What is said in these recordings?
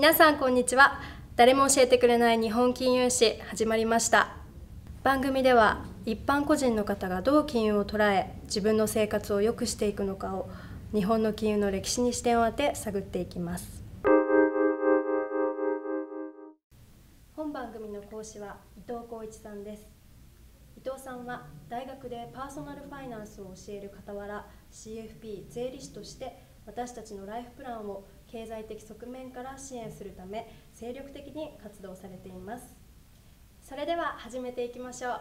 皆さんこんにちは誰も教えてくれない日本金融史始まりました番組では一般個人の方がどう金融を捉え自分の生活を良くしていくのかを日本の金融の歴史に視点を当て探っていきます本番組の講師は伊藤浩一さんです伊藤さんは大学でパーソナルファイナンスを教える傍ら CFP 税理士として私たちのライフプランを経済的側面から支援するため精力的に活動されていますそれでは始めていきましょう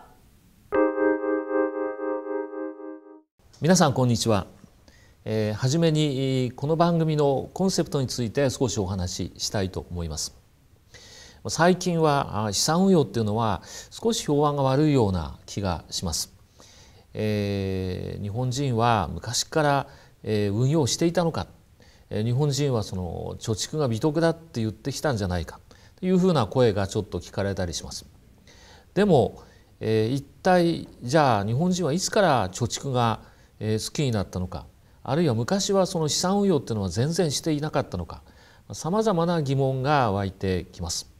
皆さんこんにちは、えー、初めにこの番組のコンセプトについて少しお話ししたいと思います最近は資産運用っていうのは少し評判が悪いような気がします、えー、日本人は昔から運用していたのか日本人はその貯蓄が美徳だって言ってきたんじゃないかというふうな声がちょっと聞かれたりします。でも、えー、一体じゃあ日本人はいつから貯蓄が、え好きになったのかあるいは昔はその資産運用っていうのは全然していなかったのかさまざまな疑問が湧いてきます。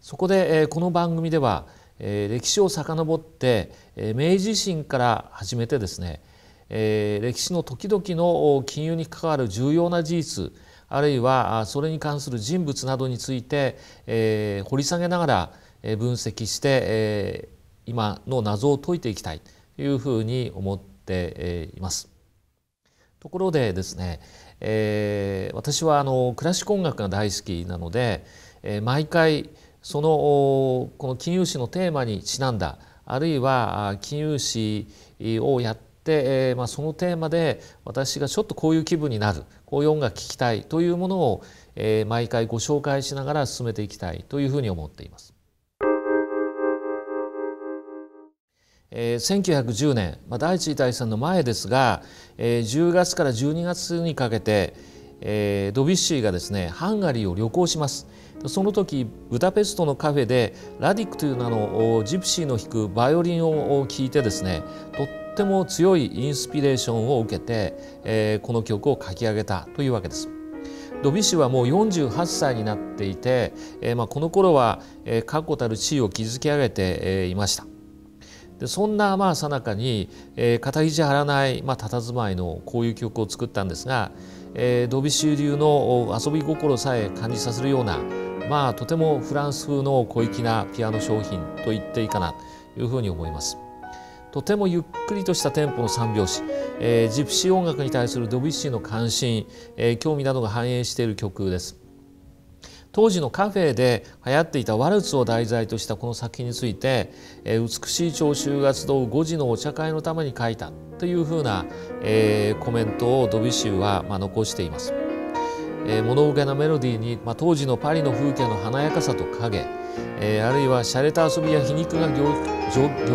そこで、えー、この番組では、えー、歴史を遡って、えー、明治維新から始めてですねえ歴史の時々の金融に関わる重要な事実あるいはそれに関する人物などについて、え掘り下げながら分析して、え今の謎を解いていきたいというふうに思っています。ところでですね、え私はあのクラシック音楽が大好きなので、え毎回そのこの金融史のテーマにちなんだあるいは金融史をやってで、えーまあ、そのテーマで私がちょっとこういう気分になるこういう音楽聴きたいというものを、えー、毎回ご紹介しながら進めていきたいというふうに思っています。えー、1910年、まあ、第一次大戦の前ですが、えー、10月から12月にかけて、えー、ドビュッシーがですねハンガリーを旅行しますその時ブダペストのカフェでラディックという名のジプシーの弾くバイオリンを聴いてですねとっっても強いインスピレーションを受けて、えー、この曲を書き上げたというわけです。ドビッシュはもう48歳になっていて、えー、まあ、この頃は、確固たる地位を築き上げて、えー、いました。でそんなまあ最中に、えー、肩肘張らない、まあ、佇まいのこういう曲を作ったんですが、えー、ドビッシュ流の遊び心さえ感じさせるような、まあ、とてもフランス風の小粋なピアノ商品と言っていいかなというふうに思います。とてもゆっくりとしたテンポの三拍子、えー、ジプシー音楽に対するドビュッシーの関心、えー、興味などが反映している曲です当時のカフェで流行っていたワルツを題材としたこの作品について、えー、美しい聴衆が集う五時のお茶会のために書いたというふうな、えー、コメントをドビュッシーは、まあ、残しています、えー、物受けなメロディーに、まあ、当時のパリの風景の華やかさと影えー、あるいは洒落た遊びや皮肉が凝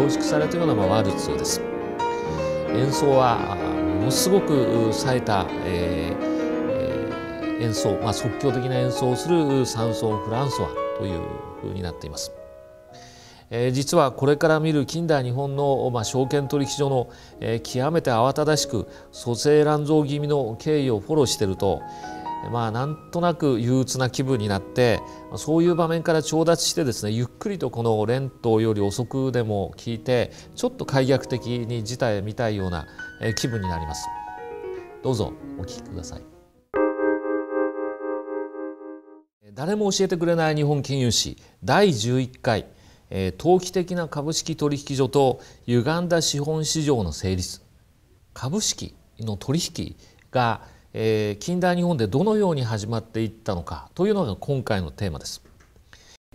縮されたようなワーはルツです。演奏はものすごく冴えた、えー、演奏、まあ、即興的な演奏をするサンソン・フランソワというふうになっています。えー、実はこれから見る近代日本の、まあ、証券取引所の、えー、極めて慌ただしく蘇生乱造気味の経緯をフォローしていると、まあなんとなく憂鬱な気分になってそういう場面から調達してですねゆっくりとこの連投より遅くでも聞いてちょっと解約的に事態を見たいような気分になりますどうぞお聞きください誰も教えてくれない日本金融史第11回投機的な株式取引所と歪んだ資本市場の成立株式の取引がえー、近代日本でどのように始まっていったのかというのが今回のテーマです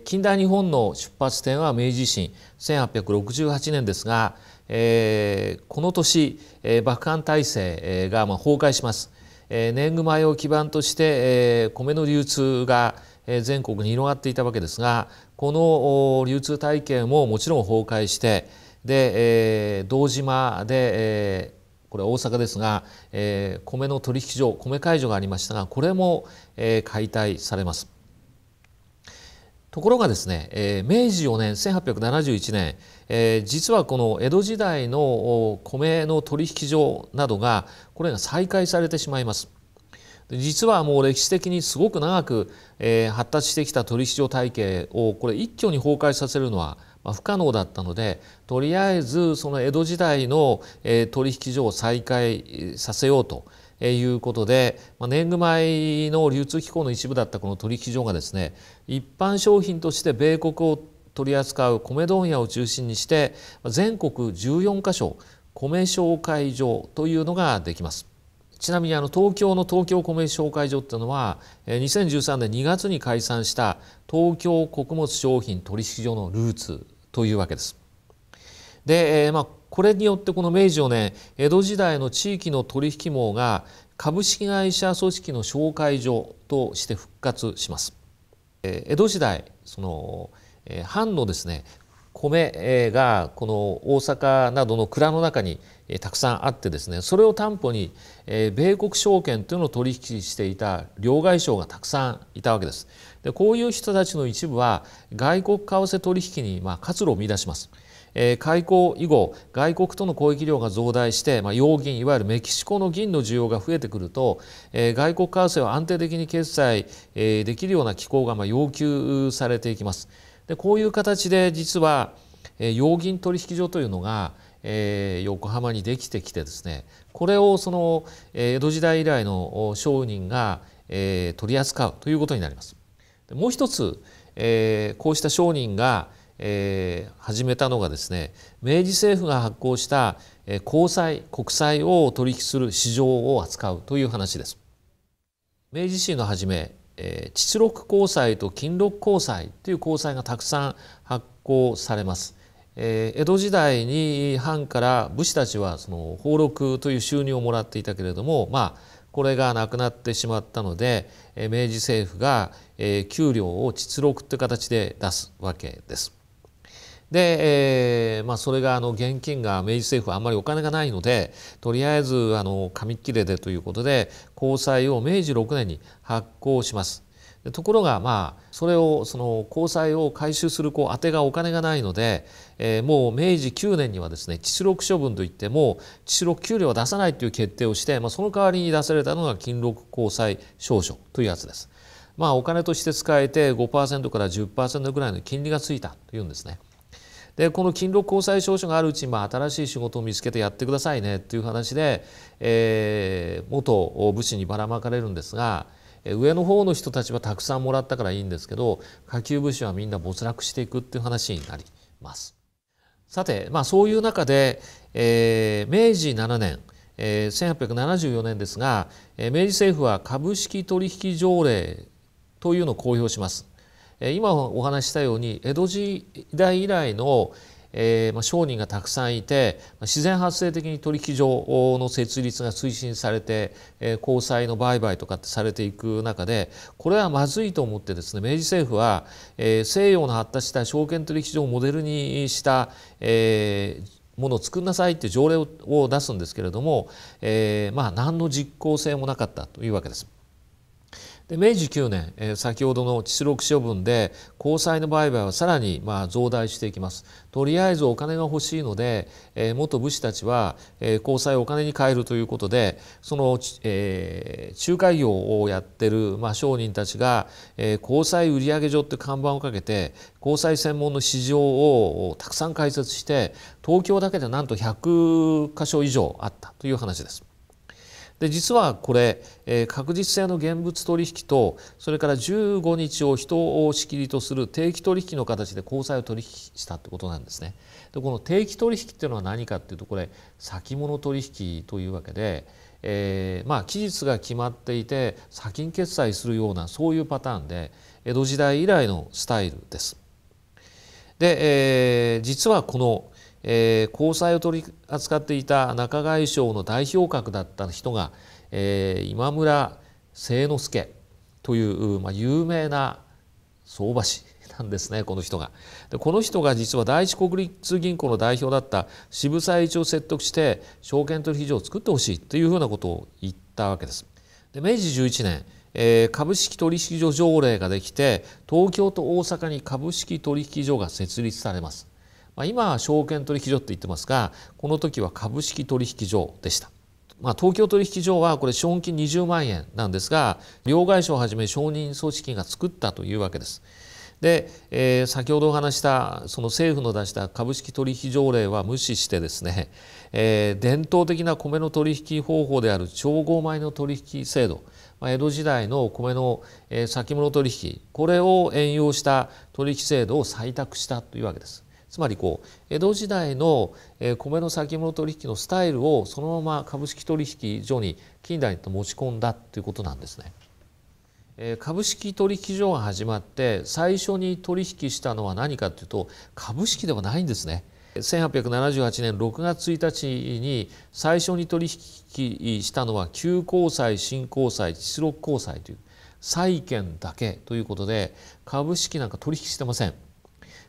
近代日本の出発点は明治維新1868年ですが、えー、この年、えー、幕藩体制がまあ崩壊します、えー、年貢米を基盤として、えー、米の流通が全国に広がっていたわけですがこの流通体系ももちろん崩壊してで、えー、堂島で、えー、これは大阪ですが、えー、米の取引所米会除がありましたがこれも、えー、解体されます。ところがですね、えー、明治4年1871年、えー、実はこの江戸時代の米の取引所などがこれが再開されてしまいます。実はもう歴史的にすごく長く、えー、発達してきた取引所体系をこれ一挙に崩壊させるのは不可能だったのでとりあえずその江戸時代の取引所を再開させようということで年貢米の流通機構の一部だったこの取引所がですね一般商品として米国を取り扱う米問屋を中心にして全国14カ所米紹介所というのができます。ちなみにあの東京の東京米紹介所っていうのは2013年2月に解散した東京穀物商品取引所のルーツというわけです。で、えー、まあこれによってこの明治4年江戸時代の地域の取引網が株式会社組織の紹介所として復活します。え江戸時代その藩のですね米がこの大阪などの蔵の中にたくさんあってですねそれを担保に米国証券というのを取引していた両外商がたくさんいたわけです。でこういう人たちの一部は外国為替取引にま活路を見出します。え開港以後外国との交易量が増大して、まあ、洋銀いわゆるメキシコの銀の需要が増えてくると、え外国為替を安定的に決済、えできるような機構がまあ要求されていきます。でこういう形で実は、え用銀取引所というのが、えー、横浜にできてきてですねこれをその、え江戸時代以来の商人が、えー、取り扱うということになります。でもう一つ、えー、こうした商人が、えー、始めたのがですね明治政府が発行した、え公債国債を取引する市場を扱うという話です。明治維新の初めえー、秩禄公と金禄交際という交際がたくさん発行されます。え江戸時代に藩から武士たちはその俸禄という収入をもらっていたけれども、まあ、これがなくなってしまったので、え明治政府が、え給料を秩録という形で出すわけです。で、えー、まあ、それがあの現金が明治政府はあんまりお金がないのでとりあえずあの紙切れでということで公債を明治6年に発行します。ところがまあそれをその公債を回収するこう当てがお金がないので、えー、もう明治9年にはですね致禄処分といっても致禄給料は出さないという決定をして、まあ、その代わりに出されたのが金禄公債証書というやつです。まあ、お金として使えて5%から10%ぐらいの金利がついたというんですね。でこの勤労交際証書があるうち、まあ、新しい仕事を見つけてやってくださいねという話で、えー、元武士にばらまかれるんですが上の方の人たちはたくさんもらったからいいんですけど下級武士はみんな没落していくっていう話になります。さて、まあ、そういう中で、えー、明治7年、えー、1874年ですが、え明治政府は株式取引条例というのを公表します。今お話ししたように江戸時代以来のえま商人がたくさんいて自然発生的に取引所の設立が推進されて、え交際の売買とかってされていく中でこれはまずいと思ってですね明治政府は、え西洋の発達した証券取引所をモデルにした、えものを作んなさいって条例を出すんですけれども、えー、まあ何の実効性もなかったというわけです。明治9年、え先ほどの秩力処分で公債の売買はさらにまあ増大していきますとりあえずお金が欲しいので、え元武士たちは、え際をお金に換えるということでその、え仲介業をやってる、まあ、商人たちが、え際売上所って看板をかけて交際専門の市場をたくさん開設して東京だけでなんと100箇所以上あったという話です。で実はこれ、えー、確実性の現物取引とそれから15日を人を仕切りとする定期取引の形で交際を取引したってことなんですね。でこの定期取引っていうのは何かっていうとこれ先物取引というわけで、えー、まあ期日が決まっていて先に決済するようなそういうパターンで江戸時代以来のスタイルです。で、えー、実はこのえー、交際を取り扱っていた中外省の代表格だった人が、えー、今村清之助という、まあ、有名な相場師なんですねこの人がでこの人が実は第一国立銀行の代表だった渋沢栄一を説得して証券取引所を作ってほしいというふうなことを言ったわけです。で明治11年えー、株式取引所条例ができて東京と大阪に株式取引所が設立されますまあ、今証券取引所って言ってますがこの時は株式取引所でした。まあ、東京取引所はこれ資本金20万円なんですが両替商をはじめ承認組織が作ったというわけです。で、えー、先ほどお話したその政府の出した株式取引条例は無視してですね、えー、伝統的な米の取引方法である調合米の取引制度、まあ、江戸時代の米の、えー、先物取引これを援用した取引制度を採択したというわけです。つまりこう江戸時代の米の先物取引のスタイルをそのまま株式取引所に近代に持ち込んだということなんですね。株式取引所が始まって最初に取引したのは何かというと株式ではないんですね。1878年6月1日に最初に取引したのは旧交際新交際実力交際という債券だけということで株式なんか取引してません。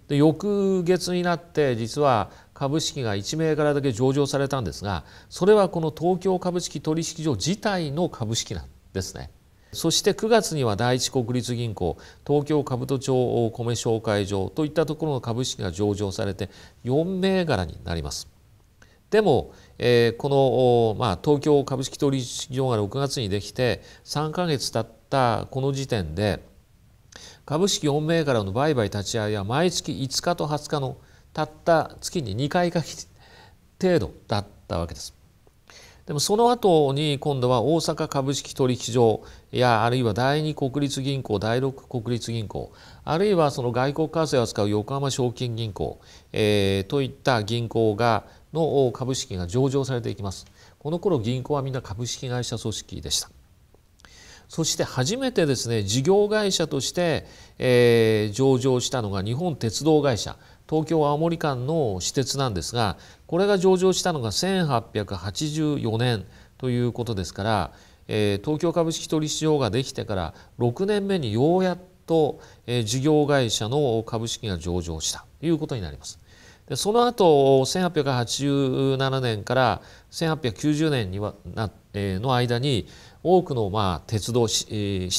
で翌月になって実は株式が1銘柄だけ上場されたんですがそれはこの東京株式取引所自体の株式なんですね。そして9月には第一国立銀行東京株都庁米紹介所といったところの株式が上場されて4銘柄になります。でも、えー、この、まあ、東京株式取引所が6月にできて3ヶ月経ったこの時点で株式4銘柄の売買立ち会いは毎月5日と20日のたった月に2回かき程度だったわけです。でもその後に今度は大阪株式取引所やあるいは第二国立銀行第六国立銀行あるいはその外国為替を扱う横浜証券銀行、えー、といった銀行がの株式が上場されていきます。この頃銀行はみんな株式会社組織でした。そして初めてですね事業会社として、えー、上場したのが日本鉄道会社東京青森間の私鉄なんですがこれが上場したのが1884年ということですから、えー、東京株式取引市ができてから6年目にようやっと、えー、事業会社の株式が上場したということになります。でその後1887年から1890年にはな、えの間に多くのまあ鉄道、私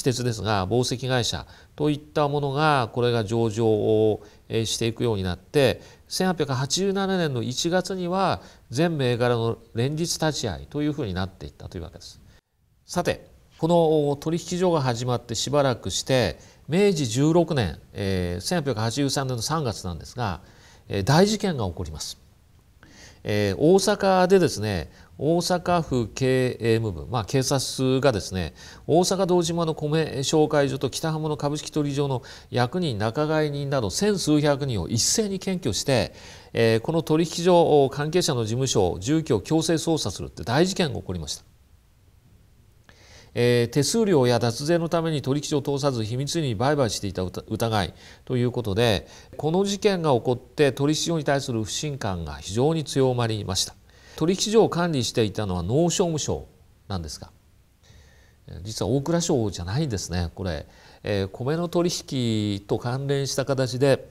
鉄ですが紡績会社といったものがこれが上場をしていくようになって1887年の1月には全銘柄の連日立ち会いというふうになっていったというわけです。さてこの取引所が始まってしばらくして明治16年、えー、1883年の3月なんですが、大事件が起こります。えー、大阪でですね大阪府経営部、まあ、警察がですね大阪堂島の米紹介所と北浜の株式取引所の役人仲買人など千数百人を一斉に検挙して、えー、この取引所関係者の事務所を住居を強制捜査するって大事件が起こりました。えー、手数料や脱税のために取引所を通さず秘密に売買していた疑いということでこの事件が起こって取引所に対する不信感が非常に強まりました取引所を管理していたのは農商務省なんですが実は大蔵省じゃないんですねこれ、えー、米の取引と関連した形で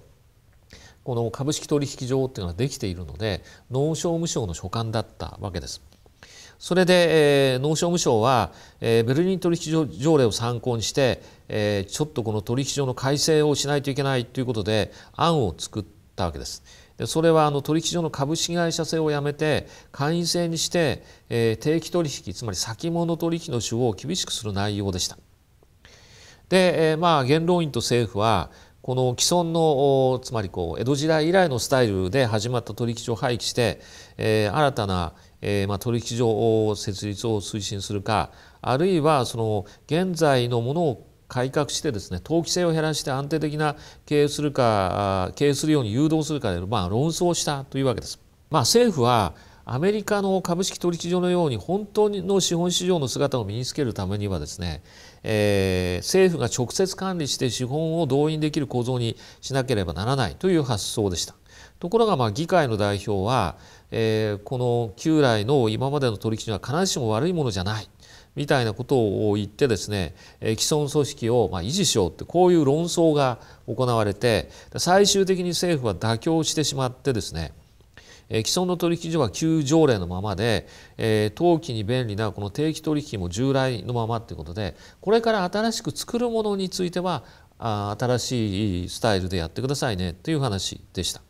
この株式取引所っていうのができているので農商務省の所管だったわけです。それで、えー、農商務省は、えー、ベルリン取引条例を参考にして、えー、ちょっとこの取引所の改正をしないといけないということで案を作ったわけです。でそれはあの取引所の株式会社制をやめて会員制にして、えー、定期取引つまり先物取引の手法を厳しくする内容でした。で、えー、まあ元老院と政府はこの既存のつまりこう江戸時代以来のスタイルで始まった取引所を廃棄して、えー、新たなえー、まあ、取引所設立を推進するかあるいはその現在のものを改革してですね投機性を減らして安定的な経営するか経営するように誘導するかで、まあ、論争したというわけです。まあ、政府はアメリカの株式取引所のように本当の資本市場の姿を身につけるためにはですね、えー、政府が直接管理して資本を動員できる構造にしなければならないという発想でした。ところがまあ議会の代表はえー、この旧来の今までの取引は必ずしも悪いものじゃないみたいなことを言ってですね、え既存組織をま維持しようってこういう論争が行われて最終的に政府は妥協してしまってですね既存の取引所は旧条例のままで、え登記に便利なこの定期取引も従来のままということでこれから新しく作るものについては新しいスタイルでやってくださいねという話でした。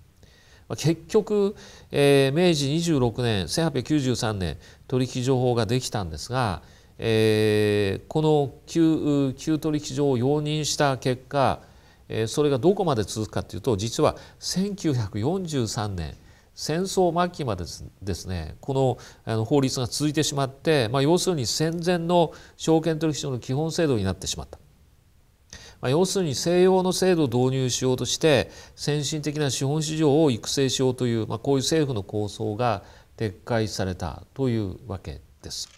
結局、えー、明治26年1893年取引所法ができたんですが、えー、この旧旧取引所を容認した結果、えー、それがどこまで続くかというと実は1943年戦争末期までですねこのの法律が続いてしまって、まあ、要するに戦前の証券取引所の基本制度になってしまった。まあ、要するに西洋の制度を導入しようとして先進的な資本市場を育成しようという、まあ、こういう政府の構想が撤回されたというわけです。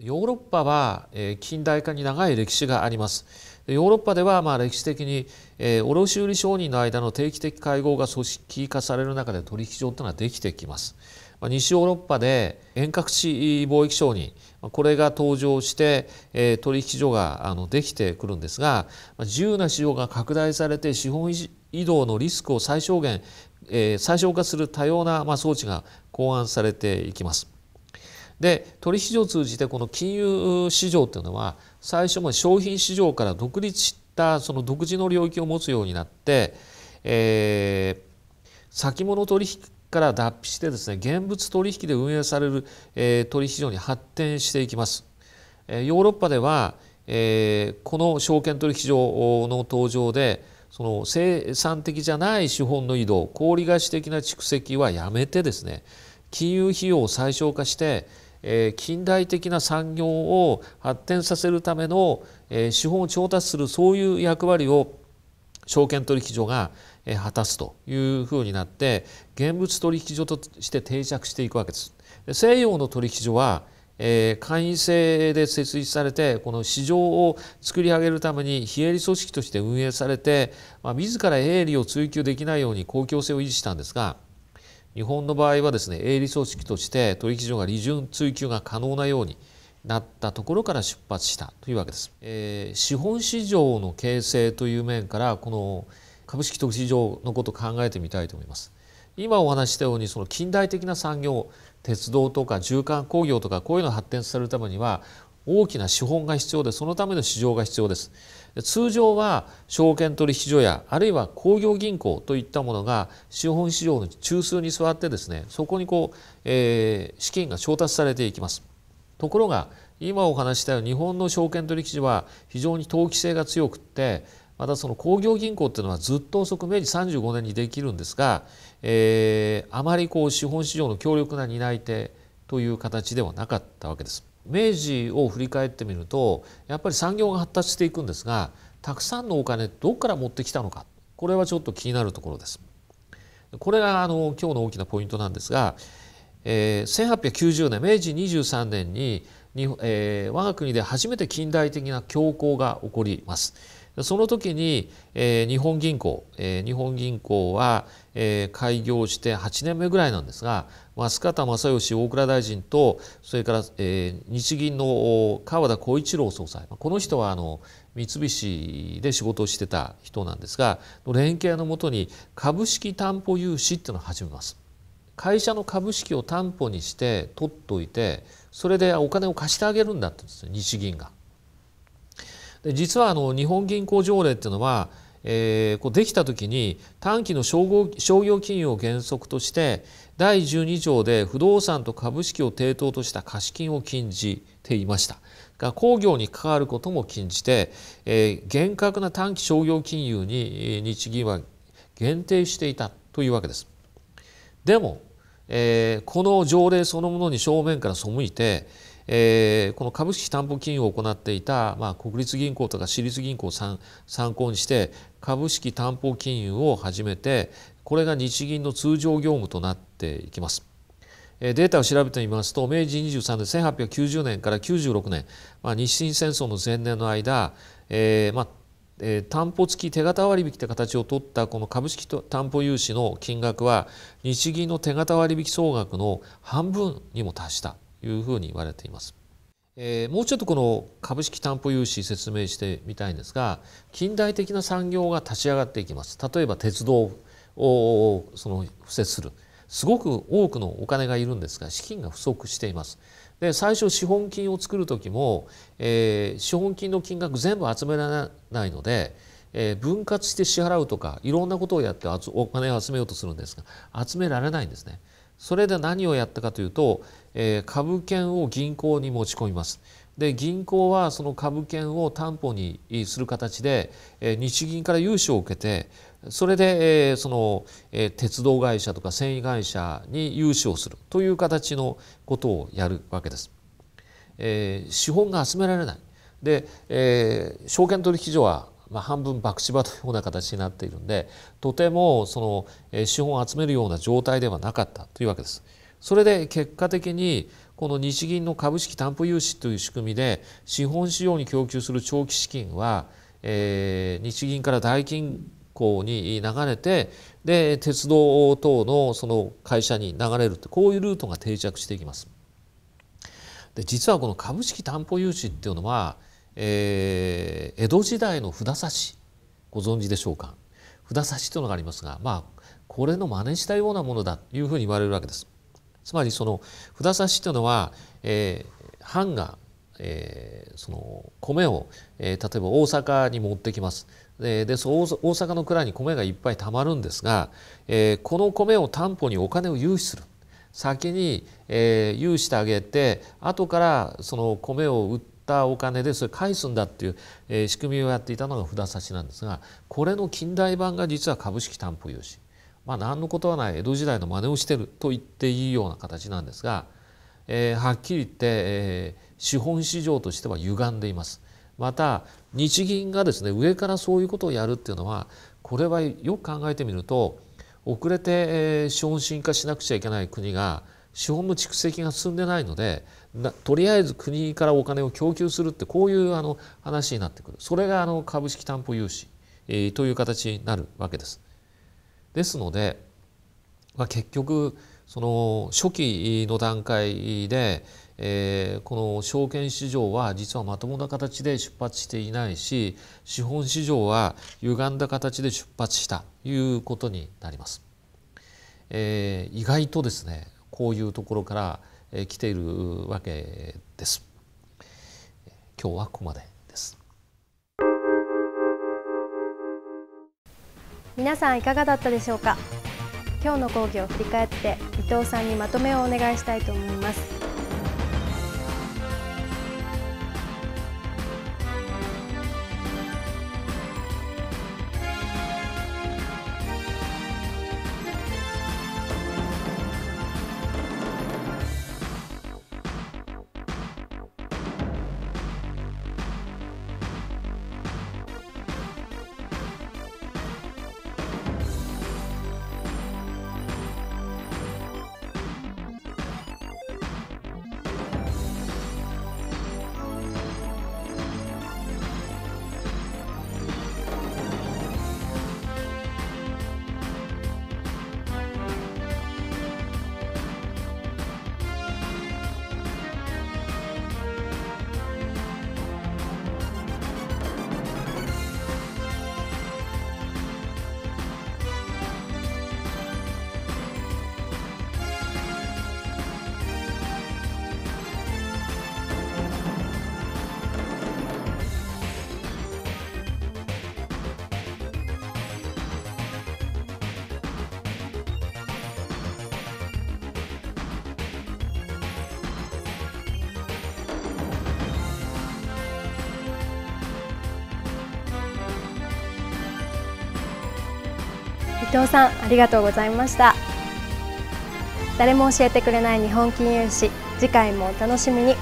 ヨーロッパは、え近代化に長い歴史があります。ヨーロッパではまあ歴史的に、え卸売商人の間の定期的会合が組織化される中で取引所というのはできてきます。ま西ヨーロッパで遠隔地貿易商人これが登場して、え取引所があのできてくるんですが自由な市場が拡大されて資本移動のリスクを最小限、え最小化する多様な、ま装置が考案されていきます。で取引所を通じてこの金融市場というのは最初も商品市場から独立したその独自の領域を持つようになって、えー、先物取引から脱皮してですね現物取引で運営される、えー、取引所に発展していきます。えー、ヨーロッパでは、えー、この証券取引所の登場でその生産的じゃない資本の移動氷菓子的な蓄積はやめてですね金融費用を最小化して、えー、近代的な産業を発展させるための、えー、資本を調達するそういう役割を証券取引所が果たすというふうになって現物取引所として定着していくわけです。西洋の取引所はえ会員制で設立されてこの市場を作り上げるために非営利組織として運営されて、まあ、自ら営利を追求できないように公共性を維持したんですが日本の場合はですね営利組織として取引所が利潤追求が可能なように、なったところから出発したというわけです。えー、資本市場の形成という面からこの株式特市場のことを考えてみたいと思います。今お話したようにその近代的な産業鉄道とか住環工業とかこういうのを発展させるためには大きな資本が必要でそのための市場が必要です通常は証券取引所やあるいは工業銀行といったものが資本市場の中枢に座ってですねそこにこう、えー、資金が調達されていきますところが今お話したように日本の証券取引所は非常に投機性が強くってまたその工業銀行っていうのはずっと遅く明治35年にできるんですが、えー、あまりこう資本市場の強力な担い手という形ではなかったわけです。明治を振り返ってみるとやっぱり産業が発達していくんですがたくさんのお金どこから持ってきたのかこれはちょっと気になるところです。これがあの今日の大きなポイントなんですが、え1890年明治23年にに、え我が国で初めて近代的な恐慌が起こります。その時に、え日本銀行、え日本銀行は、え開業して8年目ぐらいなんですが増方正義大蔵大臣とそれから、え日銀の川田浩一郎総裁この人はあの三菱で仕事をしてた人なんですが連携のもとに株式担保融資っていうのを始めます。会社の株式を担保にして取っておいてそれでお金を貸してあげるんだって言うんですよ日銀が。で実はあの日本銀行条例っていうのは、えー、こうできた時に短期の商業商業金融を原則として第12条で不動産と株式を抵当とした貸金を禁じていました。が工業に関わることも禁じて、えー、厳格な短期商業金融に日銀は限定していたというわけです。でもえー、この条例そのものに正面から背いて、えー、この株式担保金融を行っていた、まあ、国立銀行とか私立銀行を参考にして株式担保金融を始めてこれが日銀の通常業務となっていきます。データを調べてみますと明治23年1890年から96年、まあ、日清戦争の前年の間、えーまあ、え担保付き手形割引って形を取ったこの株式と担保融資の金額は日銀の手形割引総額の半分にも達したというふうに言われています。えもうちょっとこの株式担保融資説明してみたいんですが近代的な産業が立ち上がっていきます例えば鉄道をその敷設するすごく多くのお金がいるんですが資金が不足しています。で最初資本金を作る時も、えー、資本金の金額全部集められないので、えー、分割して支払うとかいろんなことをやってお金を集めようとするんですが集められないんですね。それで何をやったかというと、えー、株券を銀行に持ち込みます。で銀行はその株券を担保にする形で、えー、日銀から融資を受けてそれで、えー、その、えー、鉄道会社とか繊維会社に融資をするという形のことをやるわけです。えー、資本が集められないで、えー、証券取引所は、まあ、半分博打場というような形になっているんでとてもその、えー、資本を集めるような状態ではなかったというわけです。それで結果的にこの日銀の株式担保融資という仕組みで資本市場に供給する長期資金は、えー、日銀から代金港に流れてで鉄道等のその会社に流れるってこういうルートが定着していきます。で実はこの株式担保融資っていうのは、えー、江戸時代の札差しご存知でしょうか札差しというのがありますがまあこれの真似したようなものだというふうに言われるわけです。つまりその札差しというのは、えー、藩が、えー、その米を、えー、例えば大阪に持ってきます。で大阪の蔵に米がいっぱいたまるんですが、えー、この米を担保にお金を融資する先に、えー、融資してあげて後からその米を売ったお金でそれ返すんだっていう、えー、仕組みをやっていたのが札差しなんですがこれの近代版が実は株式担保融資まあ何のことはない江戸時代の真似をしてると言っていいような形なんですが、えー、はっきり言って、えー、資本市場としては歪んでいます。また日銀がですね上からそういうことをやるっていうのはこれはよく考えてみると遅れて資本進化しなくちゃいけない国が資本の蓄積が進んでないのでとりあえず国からお金を供給するってこういうあの話になってくるそれがあの株式担保融資、えー、という形になるわけです。ですので、まあ、結局その初期の段階で、えー、この証券市場は実はまともな形で出発していないし資本市場は歪んだ形で出発したということになります、えー、意外とですねこういうところから、えー、来ているわけです今日はここまでです皆さんいかがだったでしょうか今日の講義を振り返って伊藤さんにまとめをお願いしたいと思います伊藤さんありがとうございました誰も教えてくれない日本金融史次回もお楽しみに